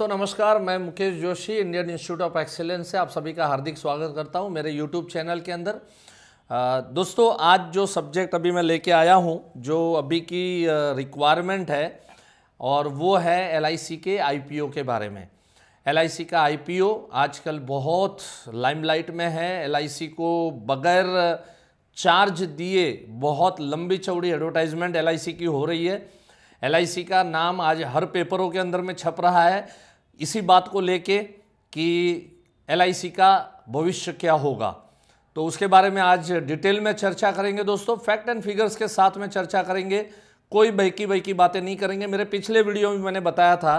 दोस्तों नमस्कार मैं Mukesh Joshi Indian institute of excellence से आप सभी का हार्दिक स्वागत करता हूं मेरे यूट्यूब चैनल के अंदर दोस्तों आज जो सब्जेक्ट अभी मैं लेके आया हूं जो अभी की रिक्वायरमेंट है और वो है एल के आई के बारे में एल का आई आजकल बहुत लाइमलाइट में है एल को बगैर चार्ज दिए बहुत लंबी चौड़ी एडवर्टाइजमेंट एल की हो रही है एल का नाम आज हर पेपरों के अंदर में छप रहा है इसी बात को लेके कि एल का भविष्य क्या होगा तो उसके बारे में आज डिटेल में चर्चा करेंगे दोस्तों फैक्ट एंड फिगर्स के साथ में चर्चा करेंगे कोई बहकी बहकी बातें नहीं करेंगे मेरे पिछले वीडियो में मैंने बताया था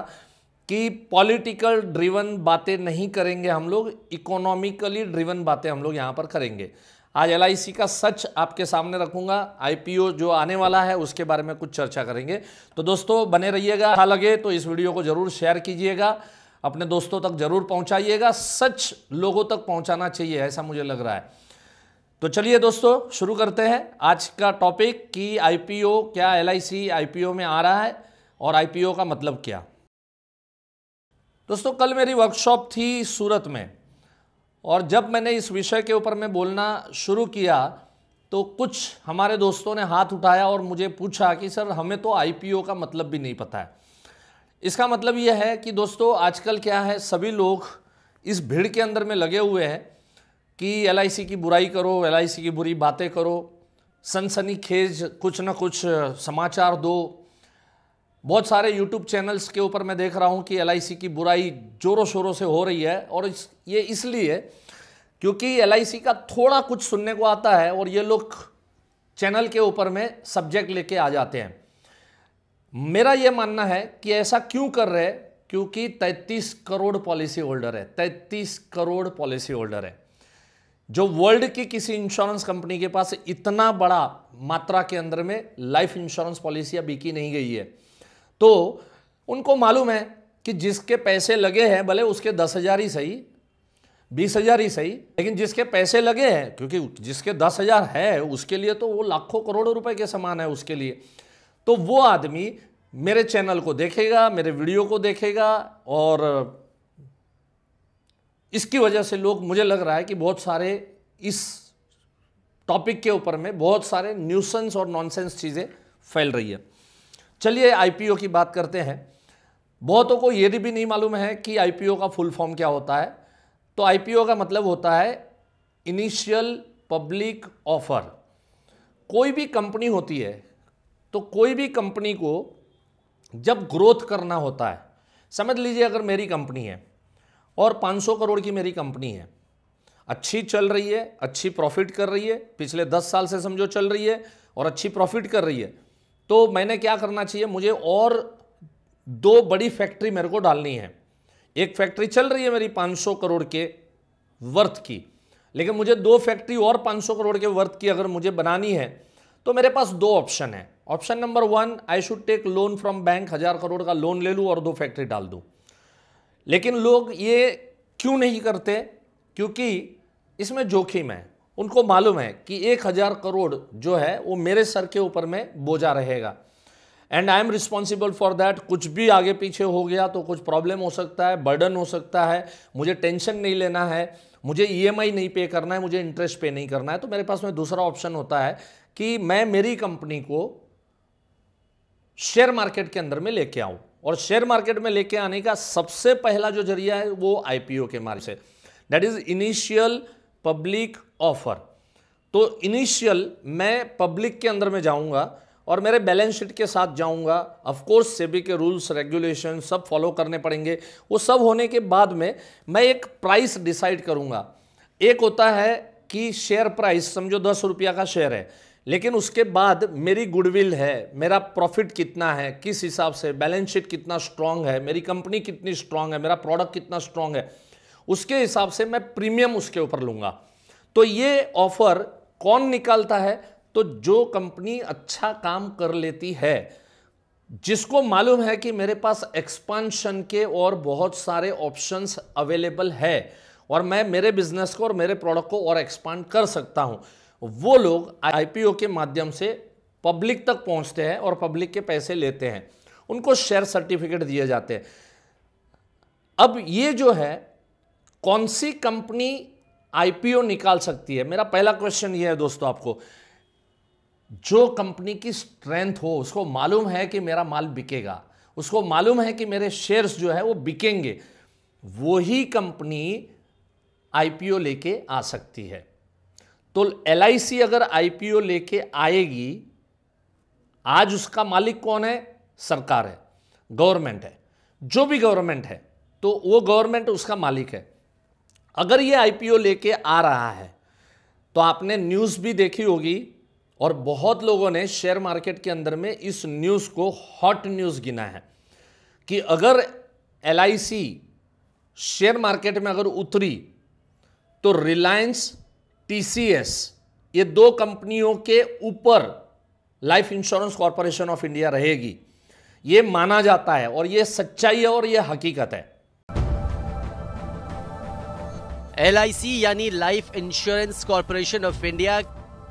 कि पॉलिटिकल ड्रिवन बातें नहीं करेंगे हम लोग इकोनॉमिकली ड्रिवन बातें हम लोग यहाँ पर करेंगे आज एल का सच आपके सामने रखूंगा आईपीओ जो आने वाला है उसके बारे में कुछ चर्चा करेंगे तो दोस्तों बने रहिएगा अच्छा लगे तो इस वीडियो को ज़रूर शेयर कीजिएगा अपने दोस्तों तक ज़रूर पहुंचाइएगा सच लोगों तक पहुंचाना चाहिए ऐसा मुझे लग रहा है तो चलिए दोस्तों शुरू करते हैं आज का टॉपिक कि आई क्या एल आई में आ रहा है और आई का मतलब क्या दोस्तों कल मेरी वर्कशॉप थी सूरत में और जब मैंने इस विषय के ऊपर में बोलना शुरू किया तो कुछ हमारे दोस्तों ने हाथ उठाया और मुझे पूछा कि सर हमें तो आईपीओ का मतलब भी नहीं पता है इसका मतलब यह है कि दोस्तों आजकल क्या है सभी लोग इस भीड़ के अंदर में लगे हुए हैं कि एल की बुराई करो एल की बुरी बातें करो सनसनी खेज कुछ ना कुछ समाचार दो बहुत सारे YouTube चैनल्स के ऊपर मैं देख रहा हूं कि एल की बुराई जोरों शोरों से हो रही है और इस, ये इसलिए क्योंकि एल का थोड़ा कुछ सुनने को आता है और ये लोग चैनल के ऊपर में सब्जेक्ट लेके आ जाते हैं मेरा ये मानना है कि ऐसा क्यों कर रहे हैं क्योंकि 33 करोड़ पॉलिसी होल्डर है 33 करोड़ पॉलिसी होल्डर है जो वर्ल्ड की किसी इंश्योरेंस कंपनी के पास इतना बड़ा मात्रा के अंदर में लाइफ इंश्योरेंस पॉलिसियां बिकी नहीं गई है तो उनको मालूम है कि जिसके पैसे लगे हैं भले उसके दस हज़ार ही सही बीस हज़ार ही सही लेकिन जिसके पैसे लगे हैं क्योंकि जिसके दस हज़ार है उसके लिए तो वो लाखों करोड़ों रुपए के समान है उसके लिए तो वो आदमी मेरे चैनल को देखेगा मेरे वीडियो को देखेगा और इसकी वजह से लोग मुझे लग रहा है कि बहुत सारे इस टॉपिक के ऊपर में बहुत सारे न्यूसेंस और नॉनसेंस चीज़ें फैल रही है चलिए आईपीओ की बात करते हैं बहुतों को ये भी नहीं मालूम है कि आईपीओ का फुल फॉर्म क्या होता है तो आईपीओ का मतलब होता है इनिशियल पब्लिक ऑफर कोई भी कंपनी होती है तो कोई भी कंपनी को जब ग्रोथ करना होता है समझ लीजिए अगर मेरी कंपनी है और 500 करोड़ की मेरी कंपनी है अच्छी चल रही है अच्छी प्रॉफिट कर रही है पिछले 10 साल से समझो चल रही है और अच्छी प्रॉफिट कर रही है तो मैंने क्या करना चाहिए मुझे और दो बड़ी फैक्ट्री मेरे को डालनी है एक फैक्ट्री चल रही है मेरी 500 करोड़ के वर्थ की लेकिन मुझे दो फैक्ट्री और 500 करोड़ के वर्थ की अगर मुझे बनानी है तो मेरे पास दो ऑप्शन है option number one I should take loan from bank हज़ार करोड़ का लोन ले लूँ और दो फैक्ट्री डाल दूँ लेकिन लोग ये क्यों नहीं करते क्योंकि इसमें जोखिम है उनको मालूम है कि एक हज़ार करोड़ जो है वो मेरे सर के ऊपर में बोझा रहेगा and I am responsible for that कुछ भी आगे पीछे हो गया तो कुछ प्रॉब्लम हो सकता है बर्डन हो सकता है मुझे टेंशन नहीं लेना है मुझे ईएमआई e नहीं पे करना है मुझे इंटरेस्ट पे नहीं करना है तो मेरे पास में दूसरा ऑप्शन होता है कि मैं मेरी कंपनी को शेयर मार्केट के अंदर में लेके आऊँ और शेयर मार्केट में लेके आने का सबसे पहला जो जरिया है वो आईपीओ के मार्ग से that is initial public offer तो इनिशियल मैं पब्लिक के अंदर में जाऊंगा और मेरे बैलेंस शीट के साथ जाऊंगा ऑफ कोर्स सेबी के रूल्स रेगुलेशन सब फॉलो करने पड़ेंगे वो सब होने के बाद में मैं एक प्राइस डिसाइड करूंगा एक होता है कि शेयर प्राइस समझो दस रुपया का शेयर है लेकिन उसके बाद मेरी गुडविल है मेरा प्रॉफिट कितना है किस हिसाब से बैलेंस शीट कितना स्ट्रांग है मेरी कंपनी कितनी स्ट्रांग है मेरा प्रोडक्ट कितना स्ट्रांग है उसके हिसाब से मैं प्रीमियम उसके ऊपर लूंगा तो ये ऑफर कौन निकालता है तो जो कंपनी अच्छा काम कर लेती है जिसको मालूम है कि मेरे पास एक्सपांशन के और बहुत सारे ऑप्शंस अवेलेबल है और मैं मेरे बिजनेस को और मेरे प्रोडक्ट को और एक्सपांड कर सकता हूं वो लोग आईपीओ के माध्यम से पब्लिक तक पहुंचते हैं और पब्लिक के पैसे लेते हैं उनको शेयर सर्टिफिकेट दिए जाते हैं अब ये जो है कौन सी कंपनी आईपीओ निकाल सकती है मेरा पहला क्वेश्चन ये है दोस्तों आपको जो कंपनी की स्ट्रेंथ हो उसको मालूम है कि मेरा माल बिकेगा उसको मालूम है कि मेरे शेयर्स जो है वो बिकेंगे वही कंपनी आईपीओ लेके आ सकती है तो एल अगर आईपीओ लेके आएगी आज उसका मालिक कौन है सरकार है गवर्नमेंट है जो भी गवर्नमेंट है तो वो गवर्नमेंट उसका मालिक है अगर ये आईपीओ लेके आ रहा है तो आपने न्यूज़ भी देखी होगी और बहुत लोगों ने शेयर मार्केट के अंदर में इस न्यूज़ को हॉट न्यूज़ गिना है कि अगर एल शेयर मार्केट में अगर उतरी तो रिलायंस टीसीएस ये दो कंपनियों के ऊपर life insurance corporation of India रहेगी ये माना जाता है और ये सच्चाई है और ये हकीकत है एल यानी life insurance corporation of India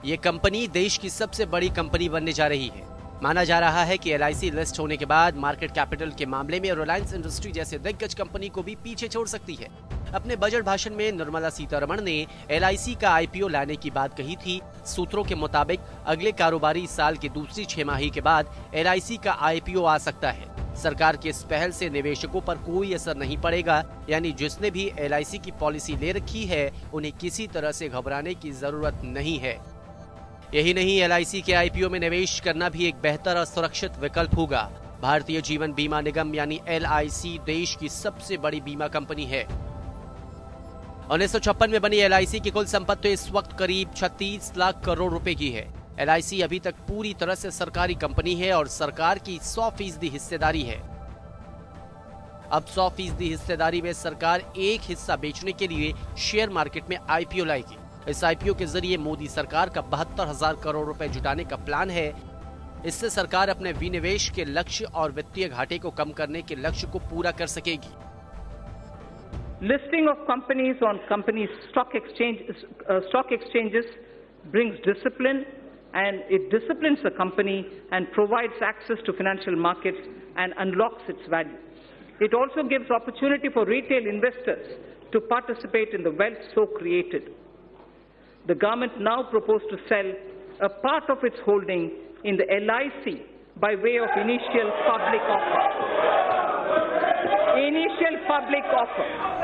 ये कंपनी देश की सबसे बड़ी कंपनी बनने जा रही है माना जा रहा है कि एल लिस्ट होने के बाद मार्केट कैपिटल के मामले में रिलायंस इंडस्ट्री जैसे दिग्गज कंपनी को भी पीछे छोड़ सकती है अपने बजट भाषण में निर्मला सीतारमण ने एल का आईपीओ लाने की बात कही थी सूत्रों के मुताबिक अगले कारोबारी साल के दूसरी छह के बाद एल का आईपीओ आ सकता है सरकार की इस पहल से निवेशकों पर कोई असर नहीं पड़ेगा यानी जिसने भी एल की पॉलिसी ले रखी है उन्हें किसी तरह से घबराने की जरूरत नहीं है यही नहीं एल के आईपीओ में निवेश करना भी एक बेहतर और सुरक्षित विकल्प होगा भारतीय जीवन बीमा निगम यानी एल देश की सबसे बड़ी बीमा कंपनी है उन्नीस में बनी एल की कुल संपत्ति इस वक्त करीब छत्तीस लाख करोड़ रुपए की है एलआईसी अभी तक पूरी तरह से सरकारी कंपनी है और सरकार की सौ फीसदी हिस्सेदारी है अब सौ फीसदी हिस्सेदारी में सरकार एक हिस्सा बेचने के लिए शेयर मार्केट में आईपीओ लाएगी इस आईपीओ के जरिए मोदी सरकार का बहत्तर हजार करोड़ रुपए जुटाने का प्लान है इससे सरकार अपने विनिवेश के लक्ष्य और वित्तीय घाटे को कम करने के लक्ष्य को पूरा कर सकेगी listing of companies on company stock exchange stock exchanges brings discipline and it disciplines the company and provides access to financial markets and unlocks its value. It also gives opportunity for retail investors to participate in the wealth so created. The government now proposed to sell a part of its holding in the LIC by way of initial public offer. Initial public offer.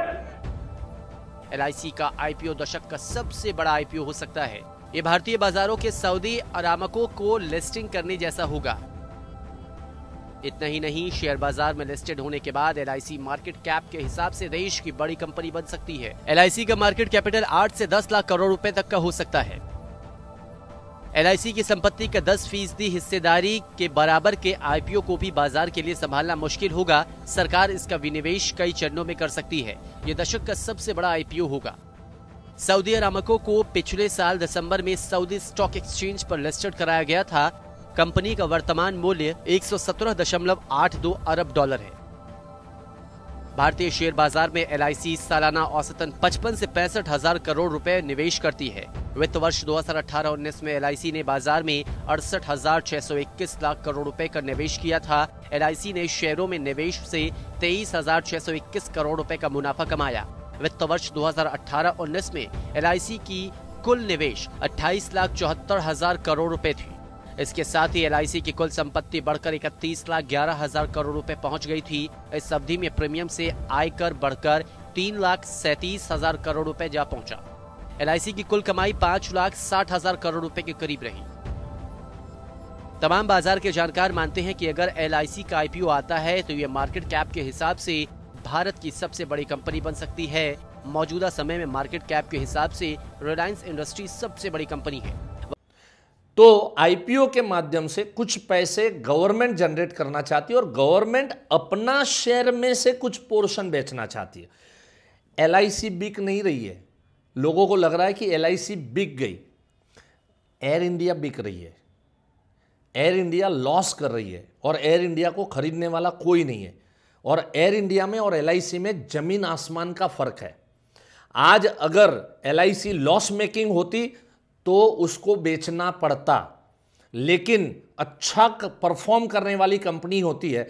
L का IPO दशक का सबसे बड़ा IPO हो सकता है ये भारतीय बाजारों के सऊदी अरामको को लिस्टिंग करने जैसा होगा इतना ही नहीं शेयर बाजार में लिस्टेड होने के बाद एल मार्केट कैप के हिसाब से देश की बड़ी कंपनी बन सकती है एल का मार्केट कैपिटल आठ ऐसी दस लाख करोड़ रूपए तक का हो सकता है एल की संपत्ति का 10 फीसदी हिस्सेदारी के बराबर के आई को भी बाजार के लिए संभालना मुश्किल होगा सरकार इसका विनिवेश कई चरणों में कर सकती है ये दशक का सबसे बड़ा आई होगा सऊदी अरामको को पिछले साल दिसंबर में सऊदी स्टॉक एक्सचेंज पर लिस्टेड कराया गया था कंपनी का वर्तमान मूल्य एक अरब डॉलर है भारतीय शेयर बाजार में एल सालाना औसतन 55 से पैंसठ हजार करोड़ रुपए निवेश करती है वित्त वर्ष 2018-19 में एल ने बाजार में अड़सठ हजार छह सौ इक्कीस लाख करोड़ रुपए का निवेश किया था एल ने शेयरों में निवेश से तेईस हजार छह सौ इक्कीस करोड़ रुपए का मुनाफा कमाया वित्त वर्ष 2018-19 में एल की कुल निवेश अट्ठाईस लाख चौहत्तर हजार करोड़ रुपए थी इसके साथ ही एल की कुल संपत्ति बढ़कर इकतीस लाख ग्यारह हजार करोड़ रुपए पहुंच गई थी इस अवधि में प्रीमियम से आयकर बढ़कर तीन लाख सैतीस हजार करोड़ रुपए जा पहुंचा एल की कुल कमाई पाँच लाख साठ हजार करोड़ रुपए के करीब रही तमाम बाजार के जानकार मानते हैं कि अगर एल का आईपीओ आता है तो ये मार्केट कैप के हिसाब से भारत की सबसे बड़ी कंपनी बन सकती है मौजूदा समय में मार्केट कैप के हिसाब से रिलायंस इंडस्ट्री सबसे बड़ी कंपनी है तो आईपीओ के माध्यम से कुछ पैसे गवर्नमेंट जनरेट करना चाहती है और गवर्नमेंट अपना शेयर में से कुछ पोर्शन बेचना चाहती है एल बिक नहीं रही है लोगों को लग रहा है कि एल बिक गई एयर इंडिया बिक रही है एयर इंडिया लॉस कर रही है और एयर इंडिया को खरीदने वाला कोई नहीं है और एयर इंडिया में और एल में जमीन आसमान का फर्क है आज अगर एल लॉस मेकिंग होती तो उसको बेचना पड़ता लेकिन अच्छा परफॉर्म करने वाली कंपनी होती है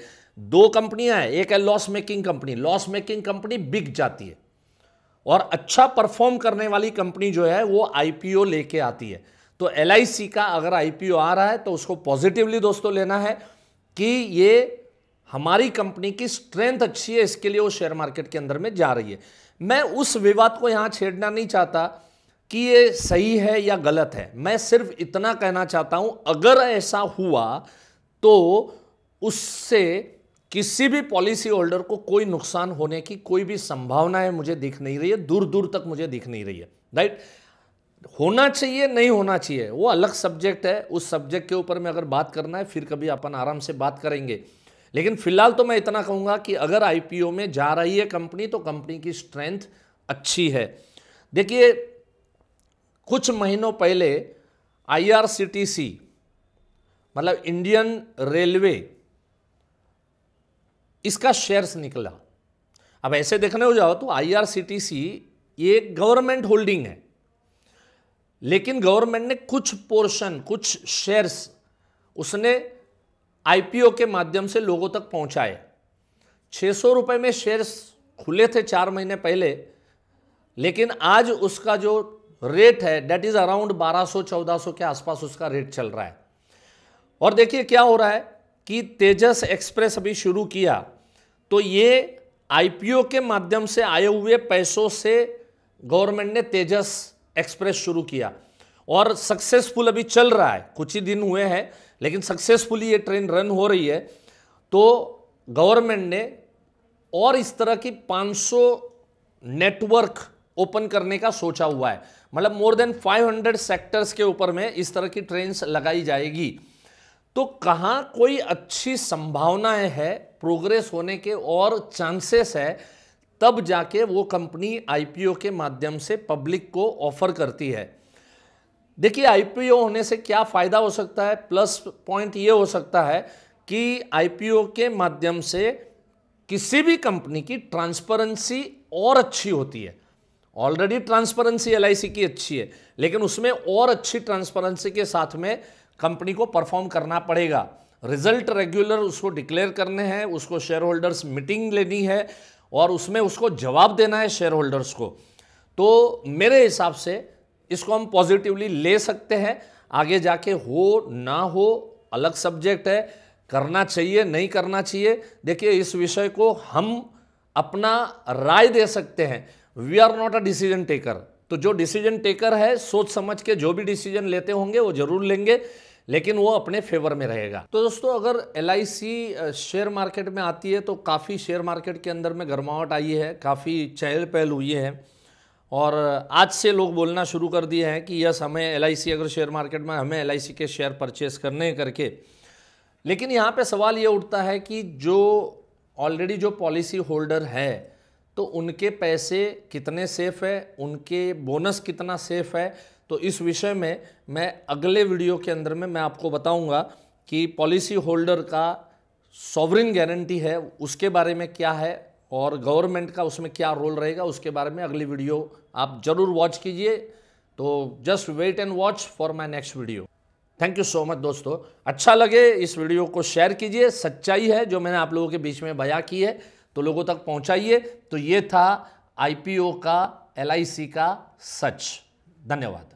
दो कंपनियां हैं एक है loss making company loss making company बिक जाती है और अच्छा परफॉर्म करने वाली कंपनी जो है वो आईपीओ लेके आती है तो एल का अगर आईपीओ आ रहा है तो उसको पॉजिटिवली दोस्तों लेना है कि ये हमारी कंपनी की स्ट्रेंथ अच्छी है इसके लिए वो शेयर मार्केट के अंदर में जा रही है मैं उस विवाद को यहां छेड़ना नहीं चाहता कि ये सही है या गलत है मैं सिर्फ इतना कहना चाहता हूं अगर ऐसा हुआ तो उससे किसी भी पॉलिसी होल्डर को कोई नुकसान होने की कोई भी संभावना है मुझे दिख नहीं रही है दूर दूर तक मुझे दिख नहीं रही है राइट होना चाहिए नहीं होना चाहिए वो अलग सब्जेक्ट है उस सब्जेक्ट के ऊपर में अगर बात करना है फिर कभी अपन आराम से बात करेंगे लेकिन फिलहाल तो मैं इतना कहूंगा कि अगर आईपीओ में जा रही है कंपनी तो कंपनी की स्ट्रेंथ अच्छी है देखिए कुछ महीनों पहले आईआरसीटीसी मतलब इंडियन रेलवे इसका शेयर्स निकला अब ऐसे देखने हो जाओ तो आईआरसीटीसी ये गवर्नमेंट होल्डिंग है लेकिन गवर्नमेंट ने कुछ पोर्शन कुछ शेयर्स उसने आईपीओ के माध्यम से लोगों तक पहुंचाए छह सौ में शेयर्स खुले थे चार महीने पहले लेकिन आज उसका जो रेट है डेट इज़ अराउंड 1200 1400 के आसपास उसका रेट चल रहा है और देखिए क्या हो रहा है कि तेजस एक्सप्रेस अभी शुरू किया तो ये आईपीओ के माध्यम से आए हुए पैसों से गवर्नमेंट ने तेजस एक्सप्रेस शुरू किया और सक्सेसफुल अभी चल रहा है कुछ ही दिन हुए हैं लेकिन सक्सेसफुली ये ट्रेन रन हो रही है तो गवर्नमेंट ने और इस तरह की 500 नेटवर्क ओपन करने का सोचा हुआ है मतलब मोर देन 500 सेक्टर्स के ऊपर में इस तरह की ट्रेन लगाई जाएगी तो कहाँ कोई अच्छी संभावनाएं है प्रोग्रेस होने के और चांसेस है तब जाके वो कंपनी आईपीओ के माध्यम से पब्लिक को ऑफर करती है देखिए आईपीओ होने से क्या फ़ायदा हो सकता है प्लस पॉइंट ये हो सकता है कि आईपीओ के माध्यम से किसी भी कंपनी की ट्रांसपेरेंसी और अच्छी होती है ऑलरेडी ट्रांसपेरेंसी एल की अच्छी है लेकिन उसमें और अच्छी ट्रांसपेरेंसी के साथ में कंपनी को परफॉर्म करना पड़ेगा रिजल्ट रेगुलर उसको डिक्लेयर करने हैं उसको शेयर होल्डर्स मीटिंग लेनी है और उसमें उसको जवाब देना है शेयर होल्डर्स को तो मेरे हिसाब से इसको हम पॉजिटिवली ले सकते हैं आगे जाके हो ना हो अलग सब्जेक्ट है करना चाहिए नहीं करना चाहिए देखिए इस विषय को हम अपना राय दे सकते हैं we are not a decision taker तो जो डिसीजन टेकर है सोच समझ के जो भी डिसीजन लेते होंगे वो जरूर लेंगे लेकिन वो अपने फेवर में रहेगा तो दोस्तों अगर एल शेयर मार्केट में आती है तो काफ़ी शेयर मार्केट के अंदर में गर्मावट आई है काफ़ी चहल पहल हुई है और आज से लोग बोलना शुरू कर दिए हैं कि यस हमें एल अगर शेयर मार्केट में हमें एल के शेयर परचेस करने करके लेकिन यहाँ पे सवाल ये उठता है कि जो ऑलरेडी जो पॉलिसी होल्डर है तो उनके पैसे कितने सेफ़ है उनके बोनस कितना सेफ़ है तो इस विषय में मैं अगले वीडियो के अंदर में मैं आपको बताऊंगा कि पॉलिसी होल्डर का सॉवरिन गारंटी है उसके बारे में क्या है और गवर्नमेंट का उसमें क्या रोल रहेगा उसके बारे में अगली वीडियो आप ज़रूर वॉच कीजिए तो just wait and watch for my next video thank you so much दोस्तों अच्छा लगे इस वीडियो को शेयर कीजिए सच्चाई है जो मैंने आप लोगों के बीच में बया की है तो लोगों तक पहुंचाइए तो ये था आईपीओ का एलआईसी का सच धन्यवाद